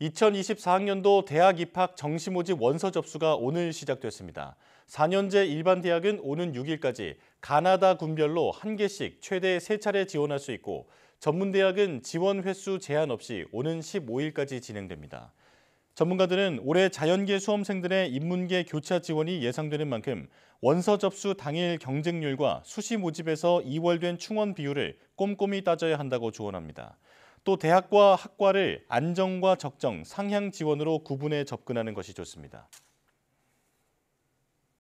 2024학년도 대학 입학 정시 모집 원서 접수가 오늘 시작됐습니다. 4년제 일반 대학은 오는 6일까지 가나다 군별로 한 개씩 최대 3차례 지원할 수 있고 전문대학은 지원 횟수 제한 없이 오는 15일까지 진행됩니다. 전문가들은 올해 자연계 수험생들의 인문계 교차 지원이 예상되는 만큼 원서 접수 당일 경쟁률과 수시 모집에서 이월된 충원 비율을 꼼꼼히 따져야 한다고 조언합니다. 또 대학과 학과를 안정과 적정, 상향 지원으로 구분해 접근하는 것이 좋습니다.